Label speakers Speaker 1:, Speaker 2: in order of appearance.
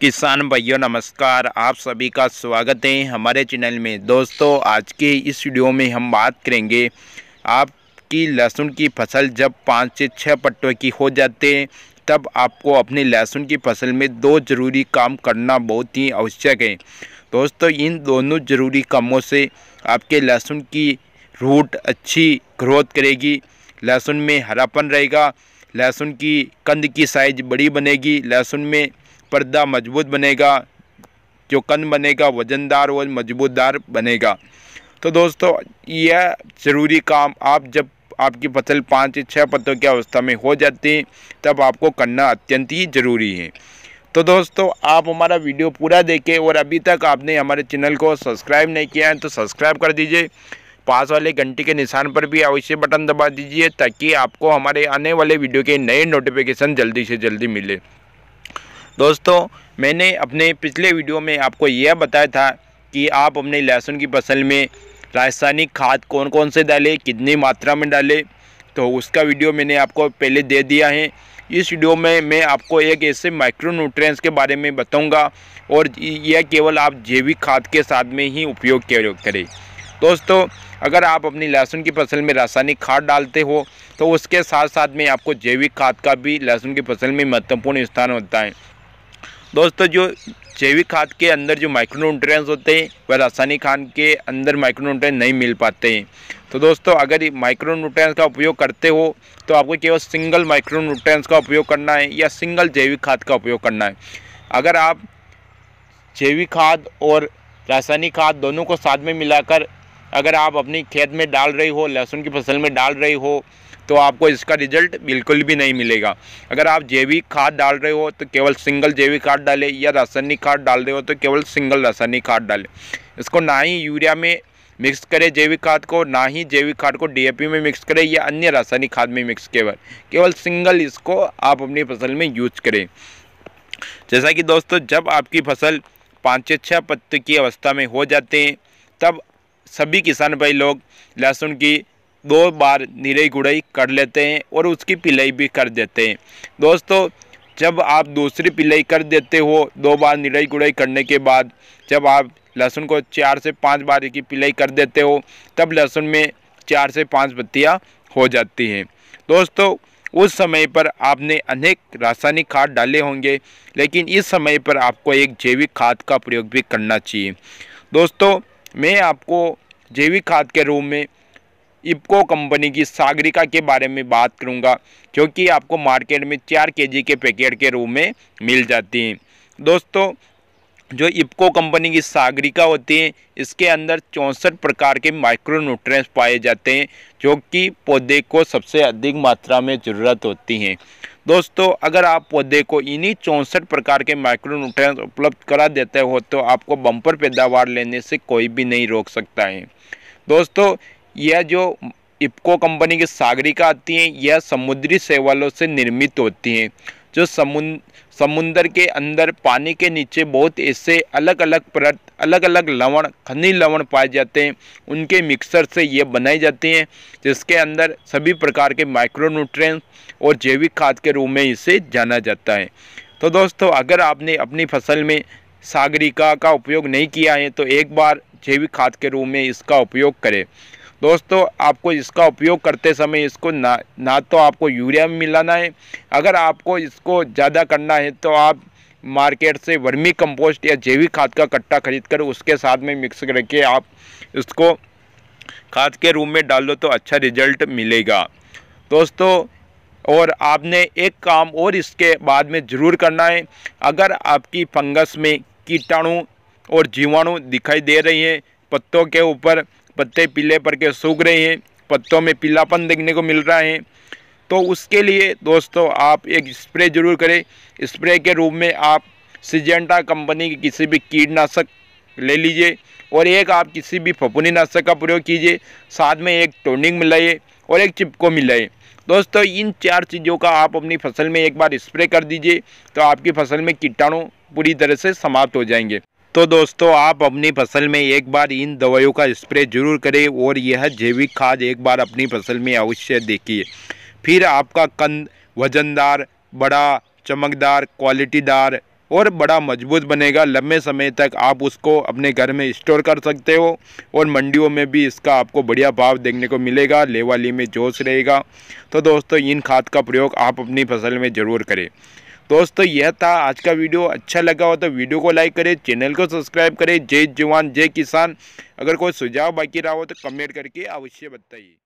Speaker 1: किसान भाइयों नमस्कार आप सभी का स्वागत है हमारे चैनल में दोस्तों आज के इस वीडियो में हम बात करेंगे आपकी लहसुन की फसल जब पाँच से छः पट्टों की हो जाते हैं तब आपको अपने लहसुन की फसल में दो ज़रूरी काम करना बहुत ही आवश्यक है दोस्तों इन दोनों ज़रूरी कामों से आपके लहसुन की रूट अच्छी ग्रोथ करेगी लहसुन में हरापन रहेगा लहसुन की कंद की साइज बड़ी बनेगी लहसुन में पर्दा मजबूत बनेगा जो कन बनेगा वजनदार और मजबूतदार बनेगा तो दोस्तों यह ज़रूरी काम आप जब आपकी फसल पाँच या छः पत्तों की अवस्था में हो जाती है तब आपको करना अत्यंत ही ज़रूरी है तो दोस्तों आप हमारा वीडियो पूरा देखें और अभी तक आपने हमारे चैनल को सब्सक्राइब नहीं किया है तो सब्सक्राइब कर दीजिए पास वाले घंटे के निशान पर भी अवश्य बटन दबा दीजिए ताकि आपको हमारे आने वाले वीडियो के नए नोटिफिकेशन जल्दी से जल्दी मिले दोस्तों मैंने अपने पिछले वीडियो में आपको यह बताया था कि आप अपने लहसुन की फसल में रासायनिक खाद कौन कौन से डालें कितनी मात्रा में डालें तो उसका वीडियो मैंने आपको पहले दे दिया है इस वीडियो में मैं आपको एक ऐसे माइक्रो न्यूट्रेंस के बारे में बताऊंगा और यह केवल आप जैविक खाद के साथ में ही उपयोग करें दोस्तों अगर आप अपनी लहसुन की फसल में रासायनिक खाद डालते हो तो उसके साथ साथ में आपको जैविक खाद का भी लहसुन की फसल में महत्वपूर्ण स्थान होता है दोस्तों जो जैविक खाद के अंदर जो माइक्रोन्यूट्रिएंट्स होते हैं वह रासायनिक खाद के अंदर माइक्रोन्यूट्रिएंट नहीं मिल पाते हैं तो दोस्तों अगर माइक्रोन्यूट्रिएंट्स का उपयोग करते हो तो आपको केवल सिंगल माइक्रोन्यूट्रिएंट्स का उपयोग करना है या सिंगल जैविक खाद का उपयोग करना है अगर आप जैविक खाद और रासायनिक खाद दोनों को साथ में मिलाकर अगर आप अपनी खेत में डाल रही हो लहसुन की फसल में डाल रही हो तो आपको इसका रिजल्ट बिल्कुल भी नहीं मिलेगा अगर आप जैविक खाद डाल रहे हो तो केवल सिंगल जैविक खाद डालें या रासायनिक खाद डाल रहे हो तो केवल सिंगल रासायनिक खाद डालें इसको ना ही यूरिया में मिक्स करें जैविक खाद को ना ही जैविक खाद को डीएपी में मिक्स करें या अन्य रासायनिक खाद में मिक्स केवल केवल सिंगल इसको आप अपनी फसल में यूज करें जैसा कि दोस्तों जब आपकी फसल पाँच छः पत्ते की अवस्था में हो जाते हैं तब सभी किसान भाई लोग लहसुन की दो बार निरई गुड़ाई कर लेते हैं और उसकी पिलाई भी कर देते हैं दोस्तों जब आप दूसरी पिलाई कर देते हो दो बार निरई गुड़ाई करने के बाद जब आप लहसुन को चार से पाँच बार की पिलाई कर देते हो तब लहसुन में चार से पाँच बत्तियाँ हो जाती हैं दोस्तों उस समय पर आपने अनेक रासायनिक खाद डाले होंगे लेकिन इस समय पर आपको एक जैविक खाद का प्रयोग भी करना चाहिए दोस्तों मैं आपको जैविक खाद के रूप में इपको कंपनी की सागरिका के बारे में बात करूंगा क्योंकि आपको मार्केट में चार केजी के पैकेट के रूप में मिल जाती हैं दोस्तों जो इप्को कंपनी की सागरिका होती है इसके अंदर चौंसठ प्रकार के माइक्रो न्यूट्रेंस पाए जाते हैं जो कि पौधे को सबसे अधिक मात्रा में ज़रूरत होती हैं दोस्तों अगर आप पौधे को इन्हीं चौंसठ प्रकार के माइक्रोन्यूट्रिय उपलब्ध करा देते हो तो आपको बम्पर पैदावार लेने से कोई भी नहीं रोक सकता है दोस्तों यह जो इप्को कंपनी की सागरिका आती हैं यह समुद्री सेवालों से निर्मित होती हैं जो समुन समुंदर के अंदर पानी के नीचे बहुत ऐसे अलग अलग परत अलग अलग लवण खनिज लवण पाए जाते हैं उनके मिक्सर से ये बनाई जाती हैं जिसके अंदर सभी प्रकार के माइक्रोन्यूट्रेंस और जैविक खाद के रूप में इसे जाना जाता है तो दोस्तों अगर आपने अपनी फसल में सागरिका का उपयोग नहीं किया है तो एक बार जैविक खाद के रूप में इसका उपयोग करें दोस्तों आपको इसका उपयोग करते समय इसको ना ना तो आपको यूरिया में मिलाना है अगर आपको इसको ज़्यादा करना है तो आप मार्केट से वर्मी कंपोस्ट या जैविक खाद का कट्टा खरीद कर उसके साथ में मिक्स करके आप इसको खाद के रूम में डालो तो अच्छा रिजल्ट मिलेगा दोस्तों और आपने एक काम और इसके बाद में ज़रूर करना है अगर आपकी फंगस में कीटाणु और जीवाणु दिखाई दे रही हैं पत्तों के ऊपर पत्ते पीले पड़ के सूख रहे हैं पत्तों में पीलापन देखने को मिल रहा है तो उसके लिए दोस्तों आप एक स्प्रे ज़रूर करें स्प्रे के रूप में आप सिजेंटा कंपनी की किसी भी कीटनाशक ले लीजिए और एक आप किसी भी फपुनी नाशक का प्रयोग कीजिए साथ में एक टोनिंग मिलाइए और एक चिपको मिलाइए दोस्तों इन चार चीज़ों का आप अपनी फसल में एक बार स्प्रे कर दीजिए तो आपकी फसल में कीटाणु पूरी तरह से समाप्त हो जाएंगे तो दोस्तों आप अपनी फसल में एक बार इन दवाइयों का स्प्रे जरूर करें और यह जैविक खाद एक बार अपनी फसल में अवश्य देखिए फिर आपका कंद वजनदार बड़ा चमकदार क्वालिटीदार और बड़ा मजबूत बनेगा लंबे समय तक आप उसको अपने घर में स्टोर कर सकते हो और मंडियों में भी इसका आपको बढ़िया भाव देखने को मिलेगा लेवाली में जोश रहेगा तो दोस्तों इन खाद का प्रयोग आप अपनी फसल में ज़रूर करें दोस्तों तो यह था आज का वीडियो अच्छा लगा हो तो वीडियो को लाइक करें चैनल को सब्सक्राइब करें जय जवान जय किसान अगर कोई सुझाव बाकी रहा हो तो कमेंट करके अवश्य बताइए